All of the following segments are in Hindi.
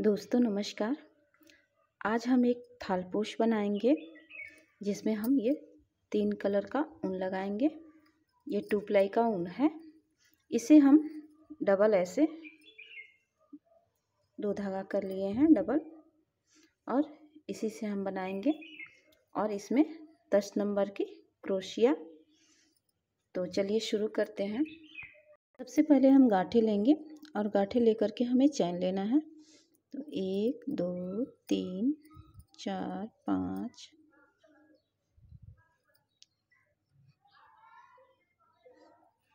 दोस्तों नमस्कार आज हम एक थालपोश बनाएंगे जिसमें हम ये तीन कलर का ऊन लगाएंगे ये टू प्लाई का ऊन है इसे हम डबल ऐसे दो धागा कर लिए हैं डबल और इसी से हम बनाएंगे और इसमें दस नंबर की क्रोशिया तो चलिए शुरू करते हैं सबसे पहले हम गाठे लेंगे और गाठे लेकर के हमें चैन लेना है एक दो तीन चार पाँच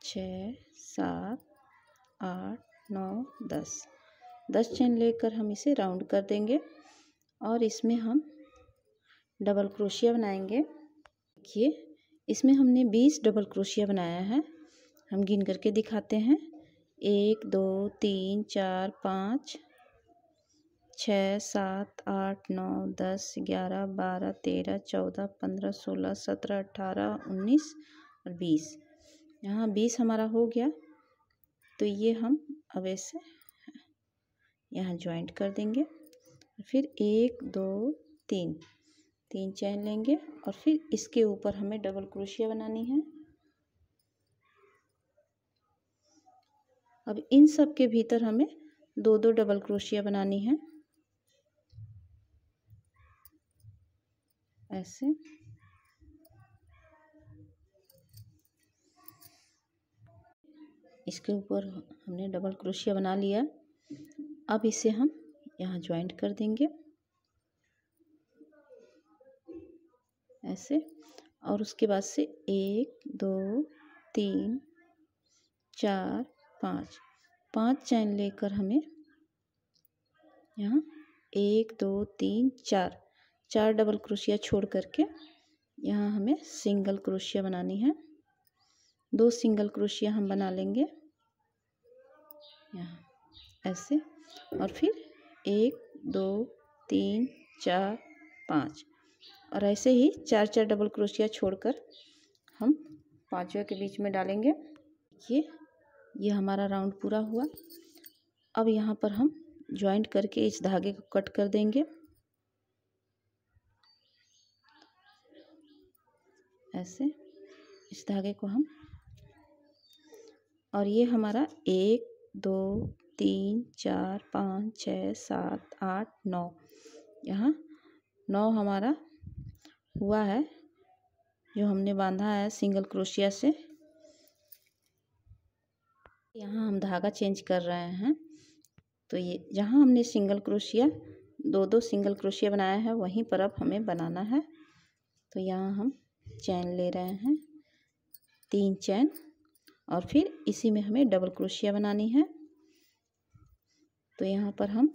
छ सात आठ नौ दस दस चैन लेकर हम इसे राउंड कर देंगे और इसमें हम डबल क्रोशिया बनाएंगे देखिए इसमें हमने बीस डबल क्रोशिया बनाया है हम गिन करके दिखाते हैं एक दो तीन चार पाँच छः सात आठ नौ दस ग्यारह बारह तेरह चौदह पंद्रह सोलह सत्रह अठारह उन्नीस और बीस यहाँ बीस हमारा हो गया तो ये हम अब ऐसे यहाँ ज्वाइंट कर देंगे फिर एक दो तीन तीन चैन लेंगे और फिर इसके ऊपर हमें डबल क्रोशिया बनानी है अब इन सब के भीतर हमें दो दो डबल क्रोशिया बनानी है ऐसे इसके ऊपर हमने डबल क्रोशिया बना लिया अब इसे हम यहाँ ज्वाइंट कर देंगे ऐसे और उसके बाद से एक दो तीन चार पाँच पांच चैन लेकर हमें यहाँ एक दो तीन चार चार डबल क्रोशिया छोड़ करके यहाँ हमें सिंगल क्रोशिया बनानी है दो सिंगल क्रोशिया हम बना लेंगे यहाँ ऐसे और फिर एक दो तीन चार पाँच और ऐसे ही चार चार डबल क्रोशिया छोड़कर हम पाँचों के बीच में डालेंगे ये ये हमारा राउंड पूरा हुआ अब यहाँ पर हम ज्वाइंट करके इस धागे को कट कर देंगे ऐसे इस धागे को हम और ये हमारा एक दो तीन चार पाँच छः सात आठ नौ यहाँ नौ हमारा हुआ है जो हमने बांधा है सिंगल क्रोशिया से यहाँ हम धागा चेंज कर रहे हैं तो ये जहाँ हमने सिंगल क्रोशिया दो दो सिंगल क्रोशिया बनाया है वहीं पर अब हमें बनाना है तो यहाँ हम चैन ले रहे हैं तीन चैन और फिर इसी में हमें डबल क्रोशिया बनानी है तो यहाँ पर हम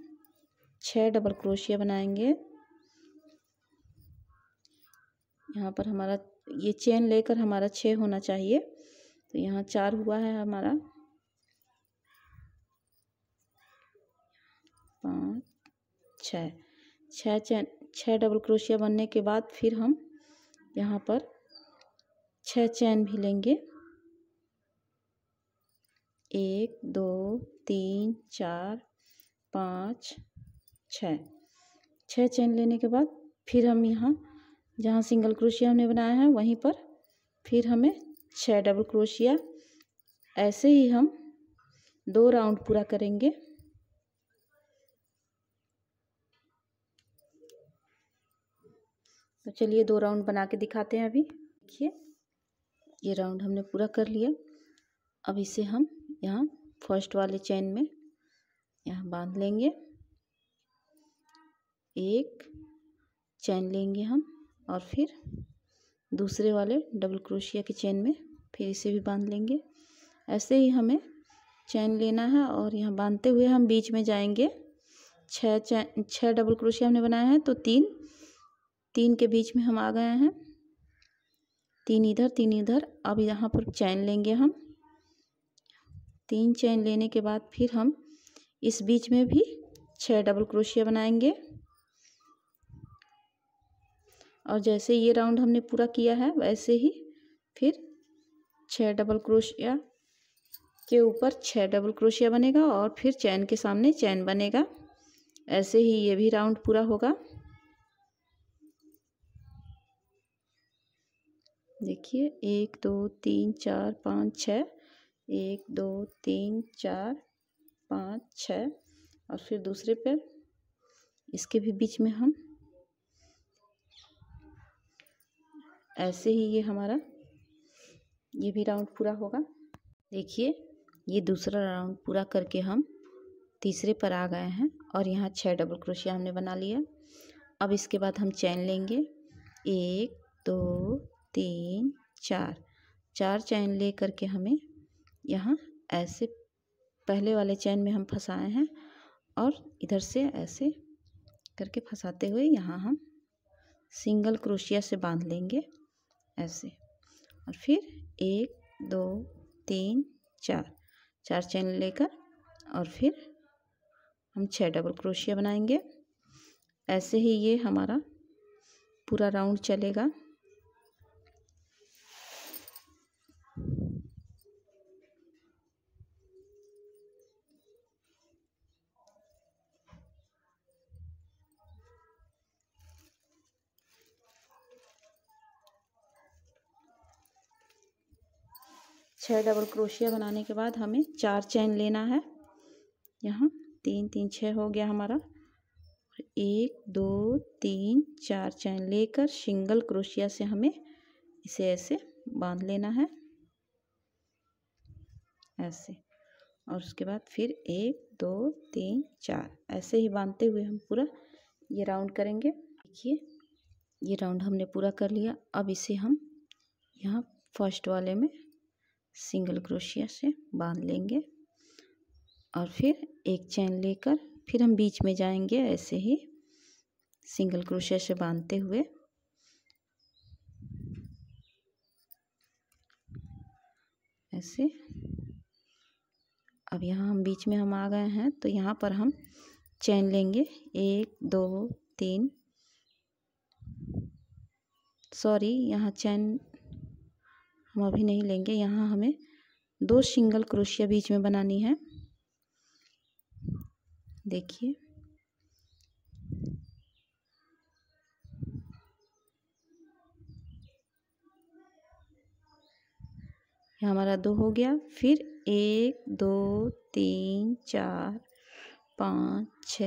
छह डबल क्रोशिया बनाएंगे यहाँ पर हमारा ये चेन लेकर हमारा छः होना चाहिए तो यहाँ चार हुआ है हमारा पाँच छ छ चैन छः डबल क्रोशिया बनने के बाद फिर हम यहाँ पर छः चैन भी लेंगे एक दो तीन चार पाँच छ छः चैन लेने के बाद फिर हम यहाँ जहाँ सिंगल क्रोशिया हमने बनाया है वहीं पर फिर हमें छः डबल क्रोशिया ऐसे ही हम दो राउंड पूरा करेंगे तो चलिए दो राउंड बना के दिखाते हैं अभी देखिए ये राउंड हमने पूरा कर लिया अब इसे हम यहाँ फर्स्ट वाले चैन में यहाँ बांध लेंगे एक चैन लेंगे हम और फिर दूसरे वाले डबल क्रोशिया के चैन में फिर इसे भी बांध लेंगे ऐसे ही हमें चैन लेना है और यहाँ बांधते हुए हम बीच में जाएंगे छः चैन छः डबल क्रोशिया हमने बनाया है तो तीन तीन के बीच में हम आ गए हैं तीन इधर तीन इधर अब यहाँ पर चैन लेंगे हम तीन चैन लेने के बाद फिर हम इस बीच में भी छह डबल क्रोशिया बनाएंगे और जैसे ये राउंड हमने पूरा किया है वैसे ही फिर छह डबल क्रोशिया के ऊपर छह डबल क्रोशिया बनेगा और फिर चैन के सामने चैन बनेगा ऐसे ही ये भी राउंड पूरा होगा देखिए एक दो तीन चार पाँच छः एक दो तीन चार पाँच छः और फिर दूसरे पे इसके भी बीच में हम ऐसे ही ये हमारा ये भी राउंड पूरा होगा देखिए ये दूसरा राउंड पूरा करके हम तीसरे पर आ गए हैं और यहाँ छः डबल क्रोशिया हमने बना लिया अब इसके बाद हम चैन लेंगे एक दो तीन चार चार चैन ले कर के हमें यहाँ ऐसे पहले वाले चैन में हम फंसाए हैं और इधर से ऐसे करके फंसाते हुए यहाँ हम सिंगल क्रोशिया से बांध लेंगे ऐसे और फिर एक दो तीन चार चार चैन लेकर और फिर हम छः डबल क्रोशिया बनाएंगे ऐसे ही ये हमारा पूरा राउंड चलेगा छः डबल क्रोशिया बनाने के बाद हमें चार चैन लेना है यहाँ तीन तीन छः हो गया हमारा एक दो तीन चार चैन लेकर सिंगल क्रोशिया से हमें इसे ऐसे बांध लेना है ऐसे और उसके बाद फिर एक दो तीन चार ऐसे ही बांधते हुए हम पूरा ये राउंड करेंगे देखिए ये राउंड हमने पूरा कर लिया अब इसे हम यहाँ फर्स्ट वाले में सिंगल क्रोशिया से बांध लेंगे और फिर एक चैन लेकर फिर हम बीच में जाएंगे ऐसे ही सिंगल क्रोशिया से बांधते हुए ऐसे अब यहाँ हम बीच में हम आ गए हैं तो यहाँ पर हम चैन लेंगे एक दो तीन सॉरी यहाँ चैन हम अभी नहीं लेंगे यहाँ हमें दो सिंगल क्रोशिया बीच में बनानी है देखिए यह हमारा दो हो गया फिर एक दो तीन चार पाँच छ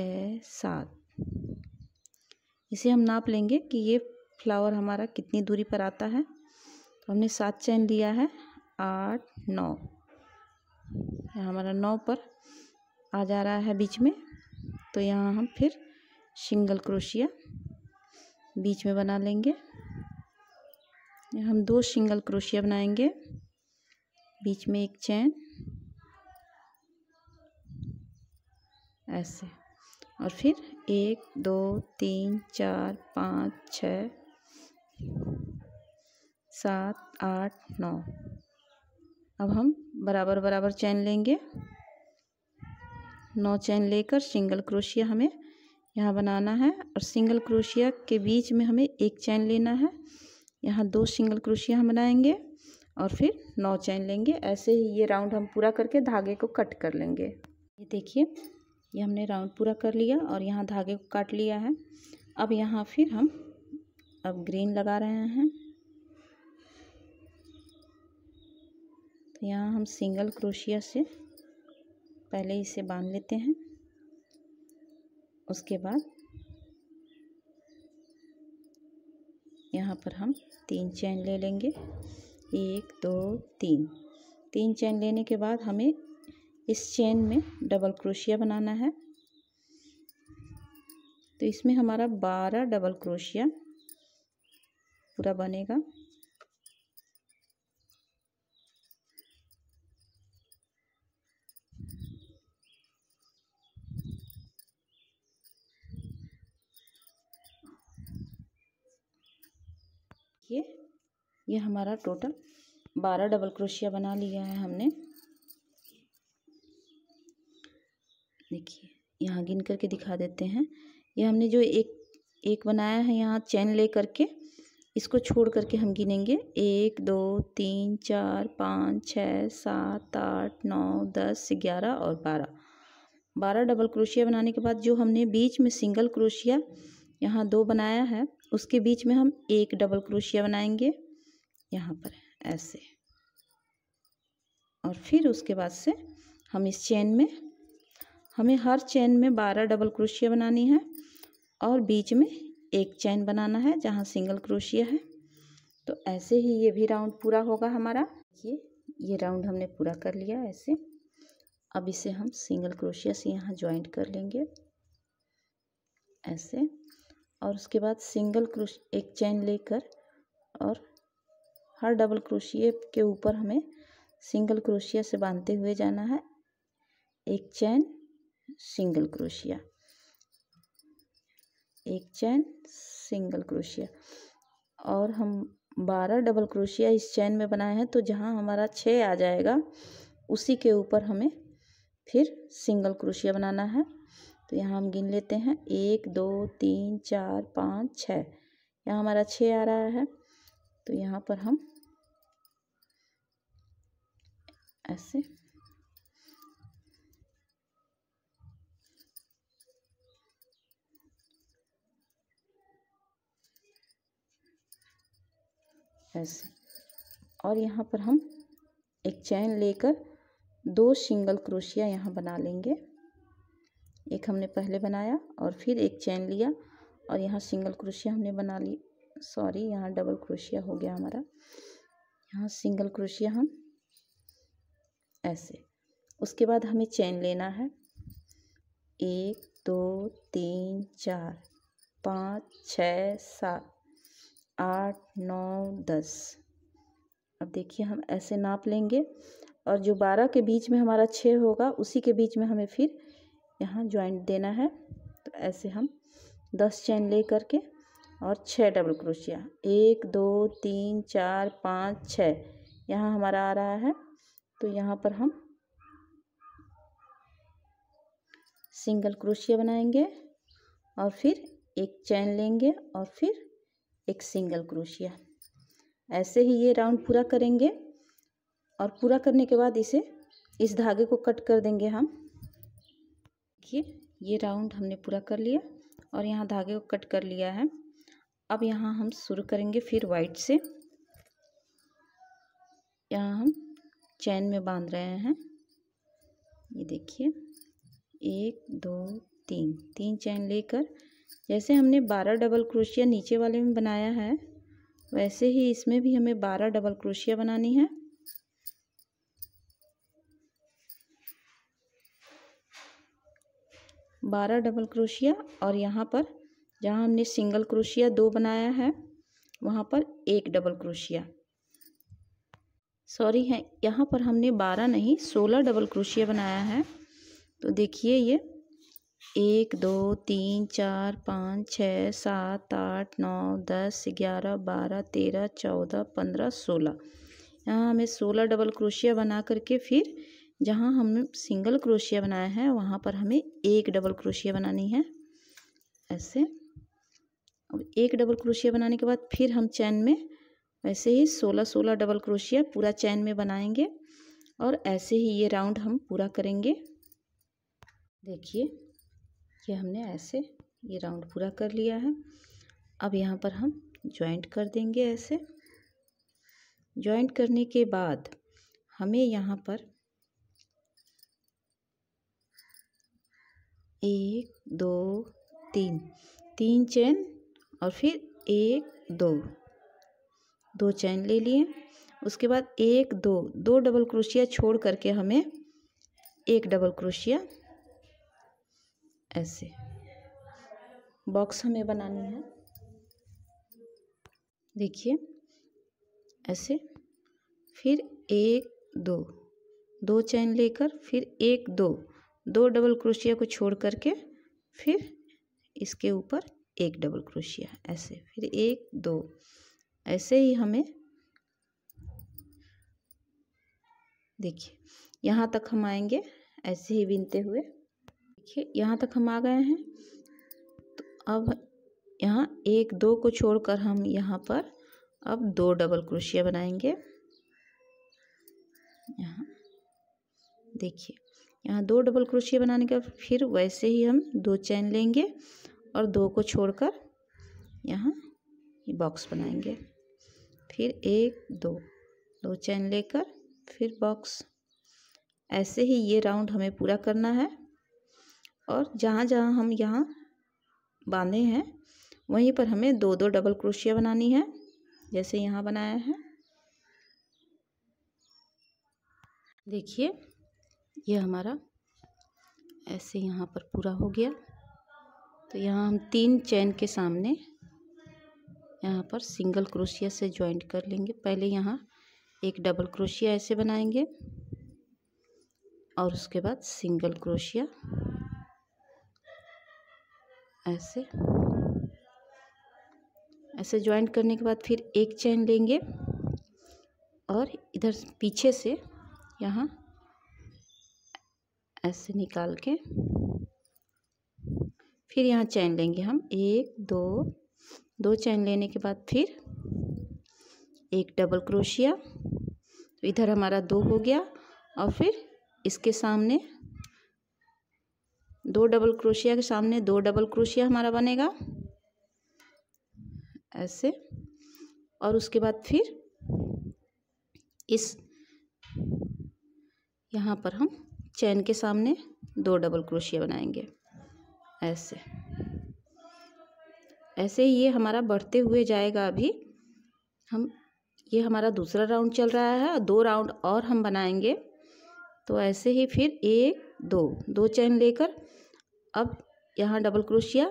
सात इसे हम नाप लेंगे कि ये फ्लावर हमारा कितनी दूरी पर आता है तो हमने सात चैन लिया है आठ नौ हमारा नौ पर आ जा रहा है बीच में तो यहाँ हम फिर सिंगल क्रोशिया बीच में बना लेंगे हम दो सिंगल क्रोशिया बनाएंगे बीच में एक चैन ऐसे और फिर एक दो तीन चार पाँच छ सात आठ नौ अब हम बराबर बराबर चैन लेंगे नौ चैन लेकर सिंगल क्रोशिया हमें यहाँ बनाना है और सिंगल क्रोशिया के बीच में हमें एक चैन लेना है यहाँ दो सिंगल क्रोशिया हम बनाएंगे और फिर नौ चैन लेंगे ऐसे ही ये राउंड हम पूरा करके धागे को कट कर लेंगे ये देखिए ये हमने राउंड पूरा कर लिया और यहाँ धागे को काट लिया है अब यहाँ फिर हम अब ग्रीन लगा रहे हैं यहाँ हम सिंगल क्रोशिया से पहले इसे बांध लेते हैं उसके बाद यहाँ पर हम तीन चैन ले लेंगे एक दो तीन तीन चैन लेने के बाद हमें इस चैन में डबल क्रोशिया बनाना है तो इसमें हमारा बारह डबल क्रोशिया पूरा बनेगा ये हमारा टोटल बारह डबल क्रोशिया बना लिया है हमने देखिए यहाँ गिन करके दिखा देते हैं ये हमने जो एक एक बनाया है यहाँ चैन ले करके इसको छोड़ करके हम गिनेंगे एक दो तीन चार पाँच छः सात आठ नौ दस ग्यारह और बारह बारह डबल क्रोशिया बनाने के बाद जो हमने बीच में सिंगल क्रोशिया यहाँ दो बनाया है उसके बीच में हम एक डबल क्रोशिया बनाएंगे यहाँ पर ऐसे और फिर उसके बाद से हम इस चेन में हमें हर चेन में बारह डबल क्रोशिया बनानी है और बीच में एक चैन बनाना है जहाँ सिंगल क्रोशिया है तो ऐसे ही ये भी राउंड पूरा होगा हमारा ये ये राउंड हमने पूरा कर लिया ऐसे अब इसे हम सिंगल क्रोशिया से यहाँ ज्वाइंट कर लेंगे ऐसे और उसके बाद सिंगल क्रोश एक चैन लेकर और हर डबल क्रोशिए के ऊपर हमें सिंगल क्रोशिया से बांधते हुए जाना है एक चैन सिंगल क्रोशिया एक चैन सिंगल क्रोशिया और हम बारह डबल क्रोशिया इस चैन में बनाए हैं तो जहाँ हमारा छः आ जाएगा उसी के ऊपर हमें फिर सिंगल क्रोशिया बनाना है तो यहाँ हम गिन लेते हैं एक दो तीन चार पाँच छः यहाँ हमारा छः आ रहा है तो यहाँ पर हम ऐसे ऐसे और यहाँ पर हम एक चैन लेकर दो सिंगल क्रोशिया यहाँ बना लेंगे एक हमने पहले बनाया और फिर एक चैन लिया और यहाँ सिंगल क्रोशिया हमने बना ली सॉरी यहाँ डबल क्रोशिया हो गया हमारा यहाँ सिंगल क्रोशिया हम ऐसे उसके बाद हमें चैन लेना है एक दो तीन चार पाँच छ सात आठ नौ दस अब देखिए हम ऐसे नाप लेंगे और जो बारह के बीच में हमारा छः होगा उसी के बीच में हमें फिर यहाँ ज्वाइंट देना है तो ऐसे हम दस चैन ले करके और छः डबल क्रोशिया एक दो तीन चार पाँच छः यहाँ हमारा आ रहा है तो यहाँ पर हम सिंगल क्रोशिया बनाएंगे और फिर एक चैन लेंगे और फिर एक सिंगल क्रोशिया ऐसे ही ये राउंड पूरा करेंगे और पूरा करने के बाद इसे इस धागे को कट कर देंगे हम देखिए ये राउंड हमने पूरा कर लिया और यहाँ धागे को कट कर लिया है अब यहाँ हम शुरू करेंगे फिर वाइट से यहाँ हम चैन में बांध रहे हैं ये देखिए एक दो तीन तीन चैन लेकर जैसे हमने बारह डबल क्रोशिया नीचे वाले में बनाया है वैसे ही इसमें भी हमें बारह डबल क्रोशिया बनानी है बारह डबल क्रोशिया और यहाँ पर जहाँ हमने सिंगल क्रोशिया दो बनाया है वहाँ पर एक डबल क्रोशिया सॉरी है यहाँ पर हमने बारह नहीं सोलह डबल क्रोशिया बनाया है तो देखिए ये एक दो तीन चार पाँच छः सात आठ नौ दस ग्यारह बारह तेरह चौदह पंद्रह सोलह यहाँ हमें सोलह डबल क्रोशिया बना करके फिर जहाँ हम सिंगल क्रोशिया बनाया है वहाँ पर हमें एक डबल क्रोशिया बनानी है ऐसे अब एक डबल क्रोशिया बनाने के बाद फिर हम चैन में वैसे ही सोलह सोलह डबल क्रोशिया पूरा चैन में बनाएंगे और ऐसे ही ये राउंड हम पूरा करेंगे देखिए ये हमने ऐसे ये राउंड पूरा कर लिया है अब यहाँ पर हम जॉइंट कर देंगे ऐसे जॉइंट करने के बाद हमें यहाँ पर एक दो तीन तीन चैन और फिर एक दो दो चैन ले लिए उसके बाद एक दो दो डबल क्रोशिया छोड़ करके हमें एक डबल क्रोशिया ऐसे बॉक्स हमें बनानी है देखिए ऐसे फिर एक दो दो चैन लेकर फिर एक दो दो डबल क्रोशिया को छोड़ करके फिर इसके ऊपर एक डबल क्रोशिया ऐसे फिर एक दो ऐसे ही हमें देखिए यहाँ तक हम आएंगे ऐसे ही बीनते हुए देखिए यहाँ तक हम आ गए हैं तो अब यहाँ एक दो को छोड़कर हम यहाँ पर अब दो डबल क्रोशिया बनाएंगे यहाँ देखिए यहाँ दो डबल क्रोशिया बनाने के बाद फिर वैसे ही हम दो चैन लेंगे और दो को छोड़कर यहाँ बॉक्स बनाएंगे फिर एक दो दो चैन लेकर फिर बॉक्स ऐसे ही ये राउंड हमें पूरा करना है और जहाँ जहाँ हम यहाँ बांधे हैं वहीं पर हमें दो दो डबल क्रोशिया बनानी है जैसे यहाँ बनाया है देखिए ये हमारा ऐसे यहाँ पर पूरा हो गया तो यहाँ हम तीन चैन के सामने यहाँ पर सिंगल क्रोशिया से ज्वाइंट कर लेंगे पहले यहाँ एक डबल क्रोशिया ऐसे बनाएंगे और उसके बाद सिंगल क्रोशिया ऐसे ऐसे ज्वाइंट करने के बाद फिर एक चैन लेंगे और इधर पीछे से यहाँ ऐसे निकाल के फिर यहाँ चैन लेंगे हम एक दो दो चैन लेने के बाद फिर एक डबल क्रोशिया तो इधर हमारा दो हो गया और फिर इसके सामने दो डबल क्रोशिया के सामने दो डबल क्रोशिया हमारा बनेगा ऐसे और उसके बाद फिर इस यहाँ पर हम चैन के सामने दो डबल क्रोशिया बनाएंगे ऐसे ऐसे ही ये हमारा बढ़ते हुए जाएगा अभी हम ये हमारा दूसरा राउंड चल रहा है दो राउंड और हम बनाएंगे तो ऐसे ही फिर एक दो दो चैन लेकर अब यहाँ डबल क्रोशिया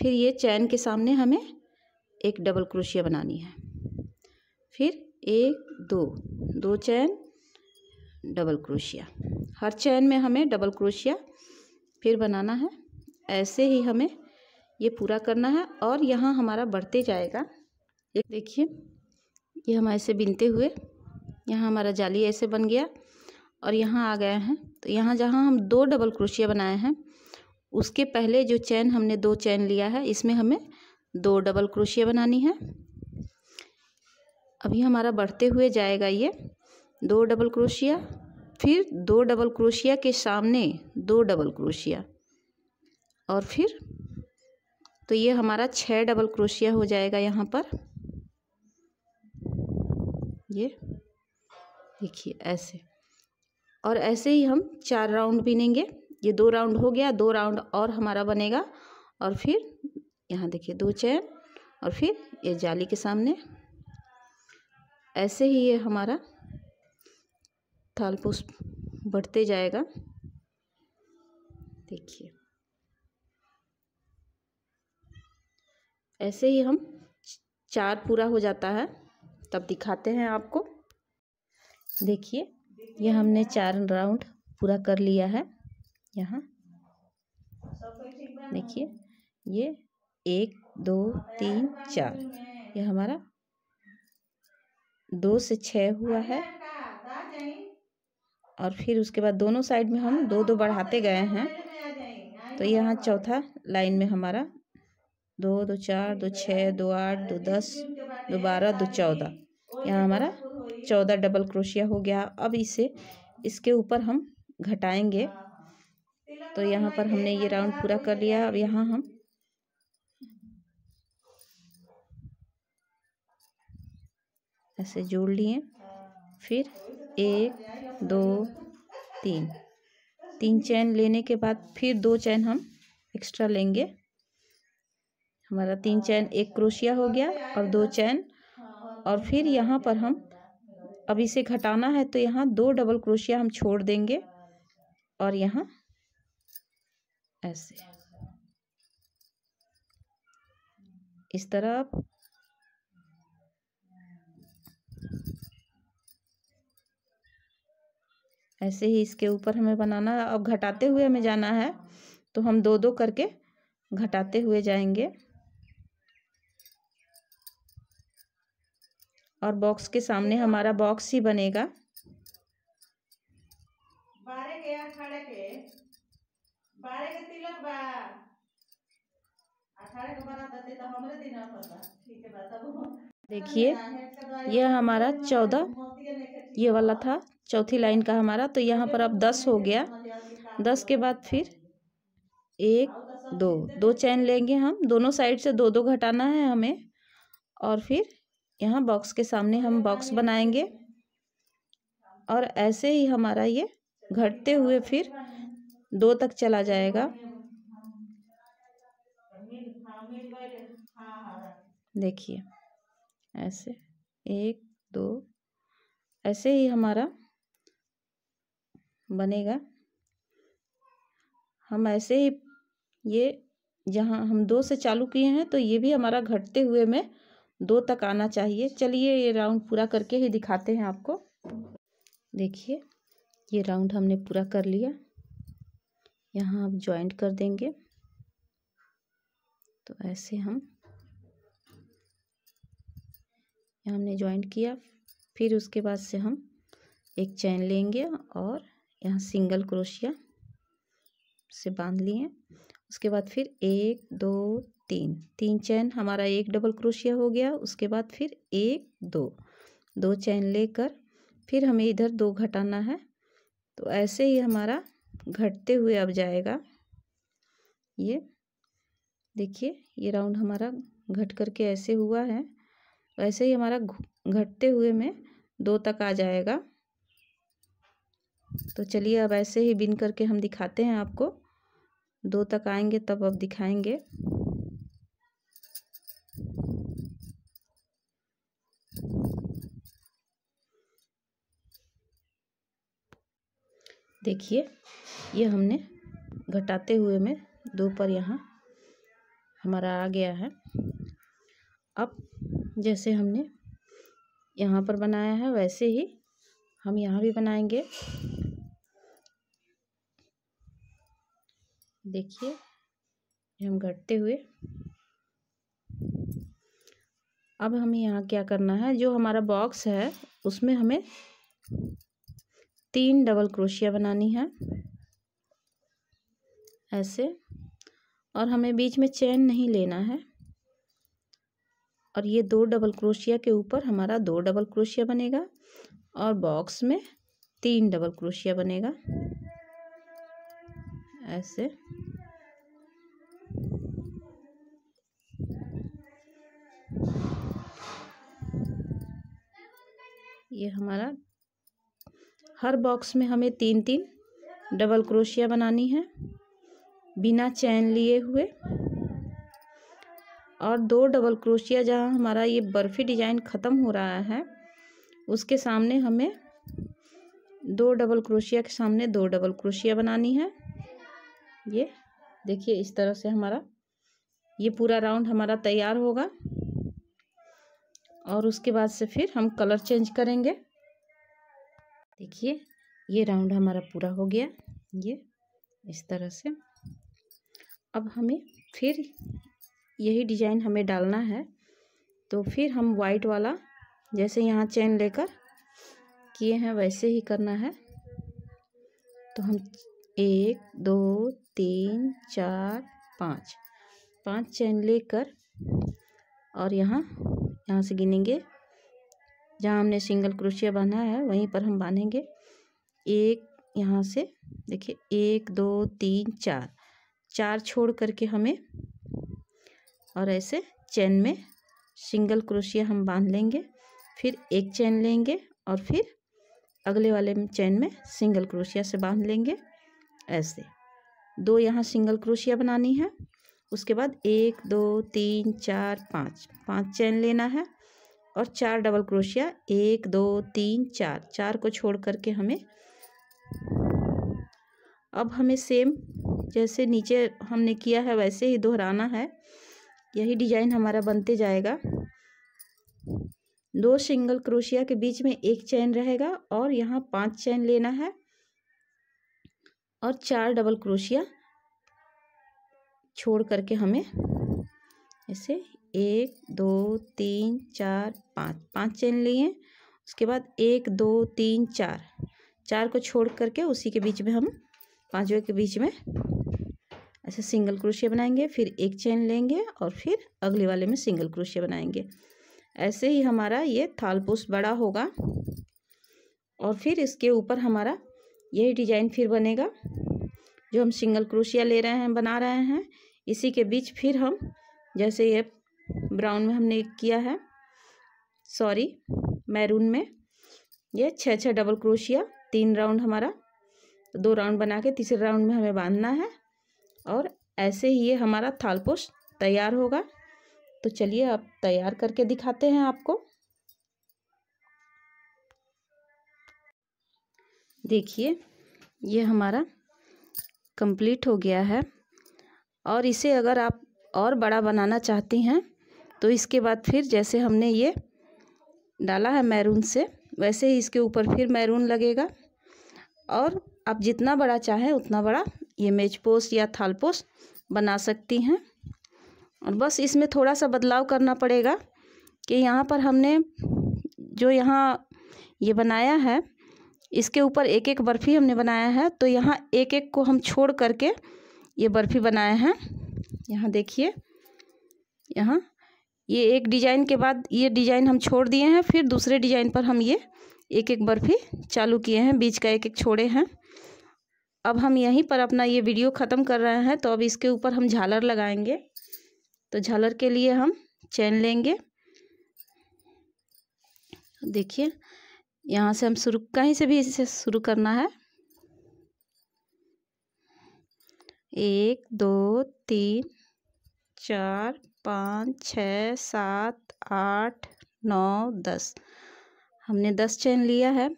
फिर ये चैन के सामने हमें एक डबल क्रोशिया बनानी है फिर एक दो दो चैन डबल क्रोशिया हर चैन में हमें डबल क्रोशिया फिर बनाना है ऐसे ही हमें ये पूरा करना है और यहाँ हमारा बढ़ते जाएगा ये देखिए ये हम ऐसे बिनते हुए यहाँ हमारा जाली ऐसे बन गया और यहाँ आ गया है तो यहाँ जहाँ हम दो डबल क्रोशिया बनाए हैं उसके पहले जो चैन हमने दो चैन लिया है इसमें हमें दो डबल क्रोशिया बनानी है अभी हमारा बढ़ते हुए जाएगा ये दो डबल क्रोशिया फिर दो डबल क्रोशिया के सामने दो डबल क्रोशिया और फिर तो ये हमारा छः डबल क्रोशिया हो जाएगा यहाँ पर ये देखिए ऐसे और ऐसे ही हम चार राउंड बिनेंगे ये दो राउंड हो गया दो राउंड और हमारा बनेगा और फिर यहाँ देखिए दो चैन और फिर ये जाली के सामने ऐसे ही ये हमारा थालपुष्प बढ़ते जाएगा देखिए ऐसे ही हम चार पूरा हो जाता है तब दिखाते हैं आपको देखिए यह हमने चार राउंड पूरा कर लिया है यहाँ देखिए ये एक दो तीन चार ये हमारा दो से छः हुआ है और फिर उसके बाद दोनों साइड में हम दो दो बढ़ाते गए हैं तो यहाँ चौथा लाइन में हमारा दो दो चार दो छः दो आठ दो दस दो बारह दो चौदह यहाँ हमारा चौदह डबल क्रोशिया हो गया अब इसे इसके ऊपर हम घटाएंगे तो यहाँ पर हमने ये राउंड पूरा कर लिया अब यहाँ हम ऐसे जोड़ लिए फिर एक दो तीन तीन चैन लेने के बाद फिर दो चैन हम एक्स्ट्रा लेंगे हमारा तीन चैन एक क्रोशिया हो गया और दो चैन और फिर यहाँ पर हम अब इसे घटाना है तो यहाँ दो डबल क्रोशिया हम छोड़ देंगे और यहाँ ऐसे इस तरफ ऐसे ही इसके ऊपर हमें बनाना है अब घटाते हुए हमें जाना है तो हम दो दो करके घटाते हुए जाएंगे और बॉक्स के सामने हमारा बॉक्स ही बनेगा देखिए यह हमारा चौदह ये वाला था चौथी लाइन का हमारा तो यहाँ पर अब दस हो गया दस के बाद फिर एक दो दो चैन लेंगे हम दोनों साइड से दो दो घटाना है हमें और फिर यहाँ बॉक्स के सामने हम बॉक्स बनाएंगे और ऐसे ही हमारा ये घटते हुए फिर दो तक चला जाएगा देखिए ऐसे एक दो ऐसे ही हमारा बनेगा हम ऐसे ही ये जहाँ हम दो से चालू किए हैं तो ये भी हमारा घटते हुए में दो तक आना चाहिए चलिए ये राउंड पूरा करके ही दिखाते हैं आपको देखिए ये राउंड हमने पूरा कर लिया यहाँ आप ज्वाइंट कर देंगे तो ऐसे हम यहाँ हमने ज्वाइंट किया फिर उसके बाद से हम एक चैन लेंगे और यहाँ सिंगल क्रोशिया से बांध लिए उसके बाद फिर एक दो तीन तीन चैन हमारा एक डबल क्रोशिया हो गया उसके बाद फिर एक दो दो चैन लेकर फिर हमें इधर दो घटाना है तो ऐसे ही हमारा घटते हुए अब जाएगा ये देखिए ये राउंड हमारा घट करके ऐसे हुआ है ऐसे ही हमारा घटते हुए में दो तक आ जाएगा तो चलिए अब ऐसे ही बिन करके हम दिखाते हैं आपको दो तक आएंगे तब अब दिखाएंगे देखिए ये हमने घटाते हुए में दो पर यहाँ हमारा आ गया है अब जैसे हमने यहाँ पर बनाया है वैसे ही हम यहाँ भी बनाएंगे देखिए हम घटते हुए अब हमें यहाँ क्या करना है जो हमारा बॉक्स है उसमें हमें तीन डबल क्रोशिया बनानी है ऐसे और हमें बीच में चैन नहीं लेना है और ये दो डबल क्रोशिया के ऊपर हमारा दो डबल क्रोशिया बनेगा और बॉक्स में तीन डबल क्रोशिया बनेगा ऐसे ये हमारा हर बॉक्स में हमें तीन तीन डबल क्रोशिया बनानी है बिना चैन लिए हुए और दो डबल क्रोशिया जहाँ हमारा ये बर्फ़ी डिज़ाइन ख़त्म हो रहा है उसके सामने हमें दो डबल क्रोशिया के सामने दो डबल क्रोशिया बनानी है ये देखिए इस तरह से हमारा ये पूरा राउंड हमारा तैयार होगा और उसके बाद से फिर हम कलर चेंज करेंगे देखिए ये राउंड हमारा पूरा हो गया ये इस तरह से अब हमें फिर यही डिजाइन हमें डालना है तो फिर हम वाइट वाला जैसे यहाँ चेन लेकर किए हैं वैसे ही करना है तो हम एक दो तीन चार पाँच पाँच चैन लेकर और यहाँ यहाँ से गिनेंगे जहाँ हमने सिंगल क्रोशिया बांधा है वहीं पर हम बांधेंगे एक यहाँ से देखिए एक दो तीन चार चार छोड़ करके हमें और ऐसे चैन में सिंगल क्रोशिया हम बांध लेंगे फिर एक चैन लेंगे और फिर अगले वाले चैन में सिंगल क्रोशिया से बांध लेंगे ऐसे दो यहाँ सिंगल क्रोशिया बनानी है उसके बाद एक दो तीन चार पाँच पाँच चैन लेना है और चार डबल क्रोशिया एक दो तीन चार चार को छोड़ करके हमें अब हमें सेम जैसे नीचे हमने किया है वैसे ही दोहराना है यही डिजाइन हमारा बनते जाएगा दो सिंगल क्रोशिया के बीच में एक चैन रहेगा और यहाँ पांच चैन लेना है और चार डबल क्रोशिया छोड़ करके हमें ऐसे एक दो तीन चार पाँच पाँच चेन लिए उसके बाद एक दो तीन चार चार को छोड़ करके उसी के बीच में हम पाँचवें के बीच में ऐसे सिंगल क्रोशिया बनाएंगे फिर एक चेन लेंगे और फिर अगले वाले में सिंगल क्रोशिया बनाएंगे ऐसे ही हमारा ये पोस्ट बड़ा होगा और फिर इसके ऊपर हमारा यही डिजाइन फिर बनेगा जो हम सिंगल क्रोशिया ले रहे हैं बना रहे हैं इसी के बीच फिर हम जैसे ये ब्राउन में हमने किया है सॉरी मैरून में ये छः छः डबल क्रोशिया तीन राउंड हमारा दो राउंड बना के तीसरे राउंड में हमें बांधना है और ऐसे ही ये हमारा थालपोश तैयार होगा तो चलिए अब तैयार करके दिखाते हैं आपको देखिए ये हमारा कंप्लीट हो गया है और इसे अगर आप और बड़ा बनाना चाहती हैं तो इसके बाद फिर जैसे हमने ये डाला है मैरून से वैसे ही इसके ऊपर फिर मैरून लगेगा और आप जितना बड़ा चाहें उतना बड़ा ये मेज पोस्ट या थाल पोस्ट बना सकती हैं और बस इसमें थोड़ा सा बदलाव करना पड़ेगा कि यहाँ पर हमने जो यहाँ ये बनाया है इसके ऊपर एक एक बर्फ़ी हमने बनाया है तो यहाँ एक एक को हम छोड़ करके ये बर्फ़ी बनाए हैं यहाँ देखिए यहाँ ये एक डिजाइन के बाद ये डिजाइन हम छोड़ दिए हैं फिर दूसरे डिजाइन पर हम ये एक एक बर्फ़ी चालू किए हैं बीच का एक एक छोड़े हैं अब हम यहीं पर अपना ये वीडियो ख़त्म कर रहे हैं तो अब इसके ऊपर हम झालर लगाएंगे तो झालर के लिए हम चैन लेंगे देखिए यहाँ से हम शुरू कहीं से भी इसे शुरू करना है एक दो तीन चार पाँच छः सात आठ नौ दस हमने दस चैन लिया है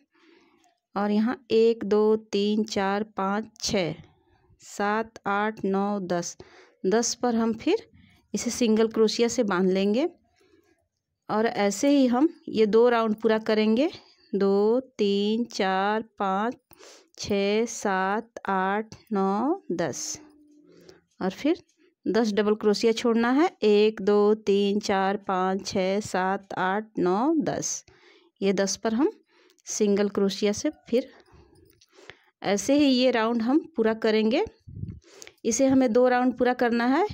और यहाँ एक दो तीन चार पाँच छः सात आठ नौ दस दस पर हम फिर इसे सिंगल क्रोशिया से बांध लेंगे और ऐसे ही हम ये दो राउंड पूरा करेंगे दो तीन चार पाँच छः सात आठ नौ दस और फिर दस डबल क्रोशिया छोड़ना है एक दो तीन चार पाँच छः सात आठ नौ दस ये दस पर हम सिंगल क्रोशिया से फिर ऐसे ही ये राउंड हम पूरा करेंगे इसे हमें दो राउंड पूरा करना है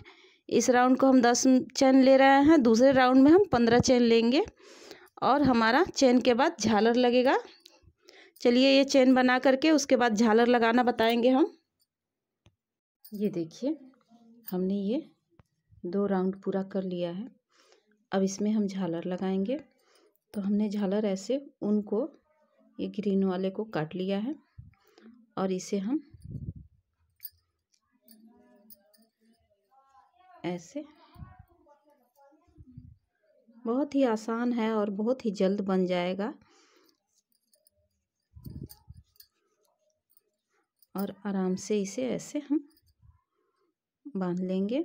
इस राउंड को हम दस चैन ले रहे हैं दूसरे राउंड में हम पंद्रह चैन लेंगे और हमारा चैन के बाद झालर लगेगा चलिए ये चेन बना करके उसके बाद झालर लगाना बताएंगे हम ये देखिए हमने ये दो राउंड पूरा कर लिया है अब इसमें हम झालर लगाएंगे तो हमने झालर ऐसे उनको ये ग्रीन वाले को काट लिया है और इसे हम ऐसे बहुत ही आसान है और बहुत ही जल्द बन जाएगा और आराम से इसे ऐसे हम बांध लेंगे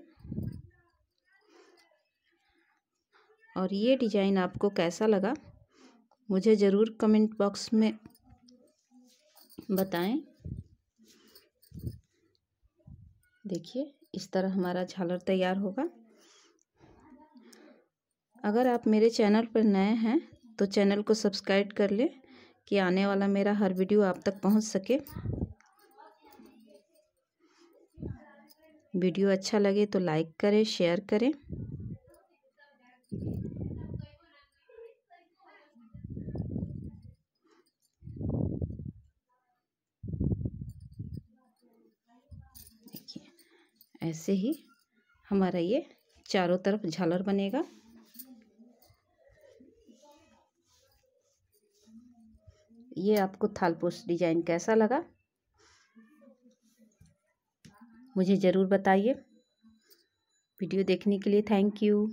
और ये डिज़ाइन आपको कैसा लगा मुझे ज़रूर कमेंट बॉक्स में बताएं देखिए इस तरह हमारा झालर तैयार होगा अगर आप मेरे चैनल पर नए हैं तो चैनल को सब्सक्राइब कर लें कि आने वाला मेरा हर वीडियो आप तक पहुंच सके वीडियो अच्छा लगे तो लाइक करें शेयर करें ऐसे ही हमारा ये चारों तरफ झालर बनेगा ये आपको थालपोस डिजाइन कैसा लगा मुझे ज़रूर बताइए वीडियो देखने के लिए थैंक यू